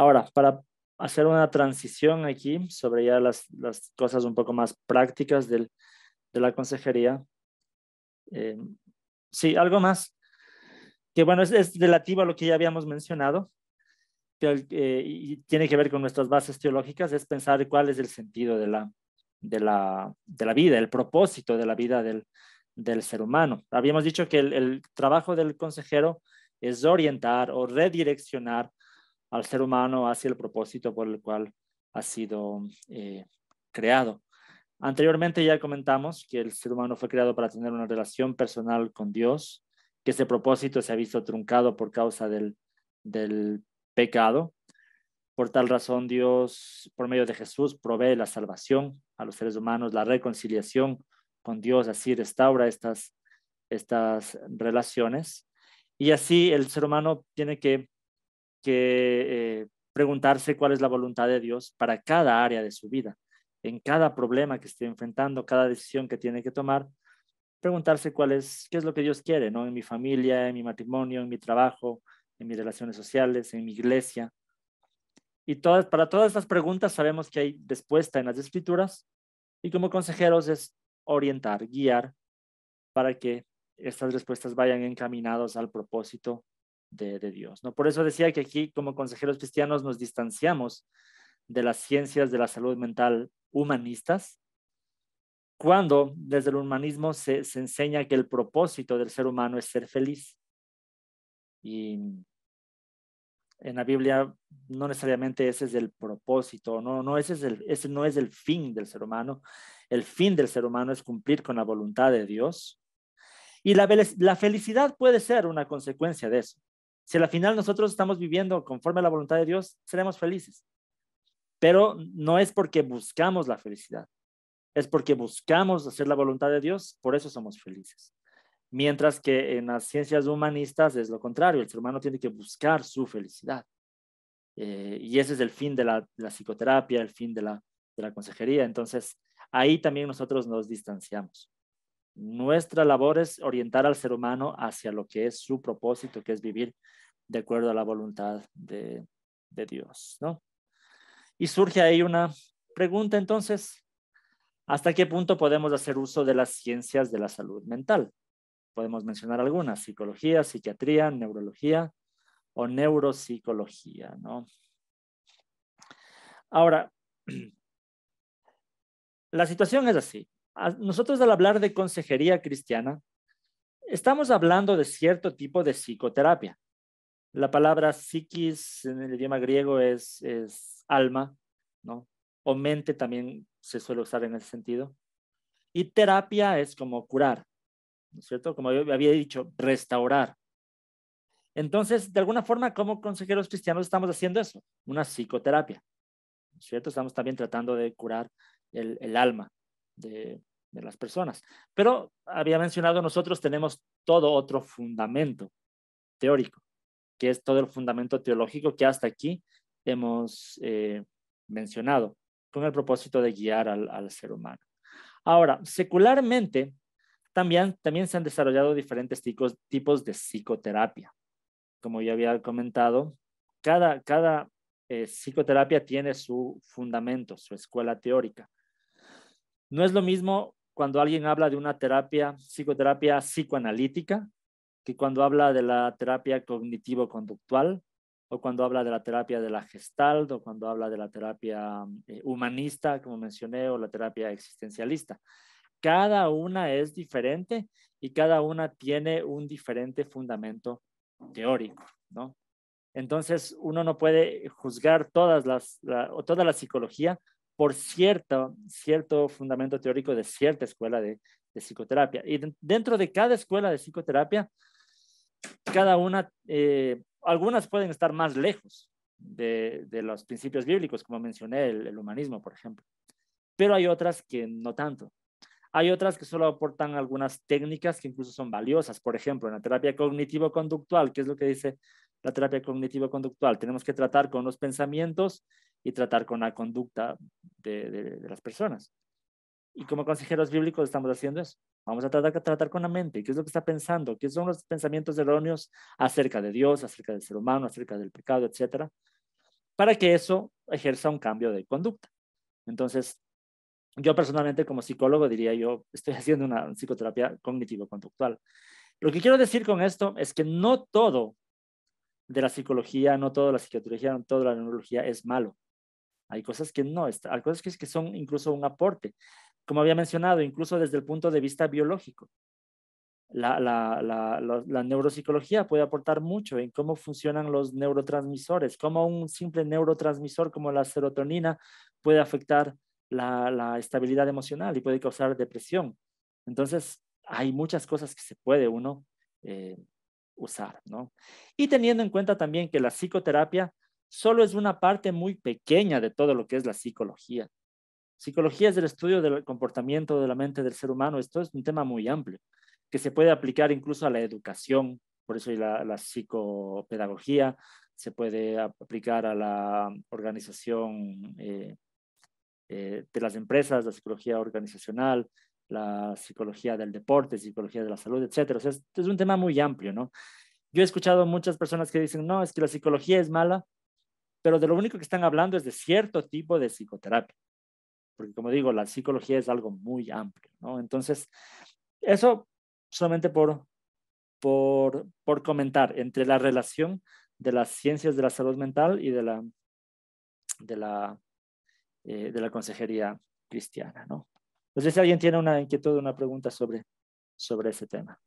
Ahora, para hacer una transición aquí sobre ya las, cosas un poco más prácticas de la consejería. Eh, sí, algo más que bueno, es, relativo a lo que ya habíamos mencionado eh, y tiene que ver con nuestras bases teológicas, es pensar cuál es el sentido de la, de la, de la vida, el propósito de la vida del, del ser humano. Habíamos dicho que el trabajo del consejero es orientar o redireccionar al ser humano hacia el propósito por el cual ha sido eh, creado. Anteriormente ya comentamos que el ser humano fue creado para tener una relación personal con Dios, que ese propósito se ha visto truncado por causa del, del pecado. Por tal razón, Dios, por medio de Jesús, provee la salvación a los seres humanos, la reconciliación con Dios, así restaura estas, estas relaciones. Y así el ser humano tiene que que eh, preguntarse cuál es la voluntad de Dios para cada área de su vida, en cada problema que esté enfrentando, cada decisión que tiene que tomar, preguntarse cuál es, qué es lo que Dios quiere, ¿no? En mi familia, en mi matrimonio, en mi trabajo, en mis relaciones sociales, en mi iglesia. Y todas, para todas estas preguntas sabemos que hay respuesta en las escrituras y como consejeros es orientar, guiar para que estas respuestas vayan encaminados al propósito de, Dios. ¿no? Por eso decía que aquí como consejeros cristianos nos distanciamos de las ciencias de la salud mental humanistas, cuando desde el humanismo se, enseña que el propósito del ser humano es ser feliz. Y en la Biblia no necesariamente ese es el propósito, no, no ese, es el, ese no es el fin del ser humano. El fin del ser humano es cumplir con la voluntad de Dios. Y la felicidad puede ser una consecuencia de eso. Si a final nosotros estamos viviendo conforme a la voluntad de Dios, seremos felices. Pero no es porque buscamos la felicidad, es porque buscamos hacer la voluntad de Dios, por eso somos felices. Mientras que en las ciencias humanistas es lo contrario, el ser humano tiene que buscar su felicidad. Eh, y ese es el fin de la, psicoterapia, el fin de la consejería. Entonces, ahí también nosotros nos distanciamos. Nuestra labor es orientar al ser humano hacia lo que es su propósito, que es vivir de acuerdo a la voluntad de, Dios, Y surge ahí una pregunta entonces, ¿hasta qué punto podemos hacer uso de las ciencias de la salud mental? Podemos mencionar algunas, psicología, psiquiatría, neurología o neuropsicología, ¿no? Ahora, la situación es así nosotros al hablar de consejería cristiana, estamos hablando de cierto tipo de psicoterapia. La palabra psiquis en el idioma griego es, alma, ¿no? O mente también se suele usar en ese sentido. Y terapia es como curar, ¿no es cierto? Como yo había dicho, restaurar. Entonces, de alguna forma, como consejeros cristianos estamos haciendo eso, una psicoterapia, ¿no cierto? Estamos también tratando de curar el alma de, las personas. Pero había mencionado, nosotros tenemos todo otro fundamento teórico, que es todo el fundamento teológico que hasta aquí hemos eh, mencionado, con el propósito de guiar al, ser humano. Ahora, secularmente, también, también se han desarrollado diferentes tipos, tipos de psicoterapia. Como ya había comentado, cada, cada eh, psicoterapia tiene su fundamento, su escuela teórica. No es lo mismo cuando alguien habla de una terapia, psicoterapia psicoanalítica, que cuando habla de la terapia cognitivo-conductual, o cuando habla de la terapia de la gestalt, o cuando habla de la terapia eh, humanista, como mencioné, o la terapia existencialista. Cada una es diferente y cada una tiene un diferente fundamento teórico, Entonces, uno no puede juzgar todas las, o toda la psicología por cierto, cierto fundamento teórico de cierta escuela de, psicoterapia. Y dentro de cada escuela de psicoterapia, cada una, eh, algunas pueden estar más lejos de, los principios bíblicos, como mencioné, el, humanismo, por ejemplo. Pero hay otras que no tanto. Hay otras que solo aportan algunas técnicas que incluso son valiosas. Por ejemplo, en la terapia cognitivo-conductual, que es lo que dice la terapia cognitivo-conductual, tenemos que tratar con los pensamientos y tratar con la conducta de, de, las personas. Y como consejeros bíblicos estamos haciendo eso. Vamos a tratar, a tratar con la mente. ¿Qué es lo que está pensando? ¿Qué son los pensamientos erróneos acerca de Dios, acerca del ser humano, acerca del pecado, etcétera? Para que eso ejerza un cambio de conducta. Entonces, yo personalmente como psicólogo diría yo, estoy haciendo una psicoterapia cognitivo-conductual. Lo que quiero decir con esto es que no todo de la psicología, no toda la psiquiatría, no toda la neurología es malo hay cosas que no, hay cosas que son incluso un aporte. Como había mencionado, incluso desde el punto de vista biológico, la, neuropsicología puede aportar mucho en cómo funcionan los neurotransmisores, cómo un simple neurotransmisor como la serotonina puede afectar la, estabilidad emocional y puede causar depresión. Entonces, hay muchas cosas que se puede uno eh, usar, ¿no? Y teniendo en cuenta también que la psicoterapia solo es una parte muy pequeña de todo lo que es la psicología. Psicología es el estudio del comportamiento de la mente del ser humano. Esto es un tema muy amplio, que se puede aplicar incluso a la educación, por eso hay la, la psicopedagogía, se puede aplicar a la organización eh, eh, de las empresas, la psicología organizacional, la psicología del deporte, psicología de la salud, etc. es, un tema muy amplio, Yo he escuchado muchas personas que dicen, no, es que la psicología es mala pero de lo único que están hablando es de cierto tipo de psicoterapia, porque como digo, la psicología es algo muy amplio, Entonces, eso solamente por, por, por comentar entre la relación de las ciencias de la salud mental y de la, de la, eh, de la consejería cristiana, ¿no? Entonces, si alguien tiene una inquietud, una pregunta sobre, sobre ese tema.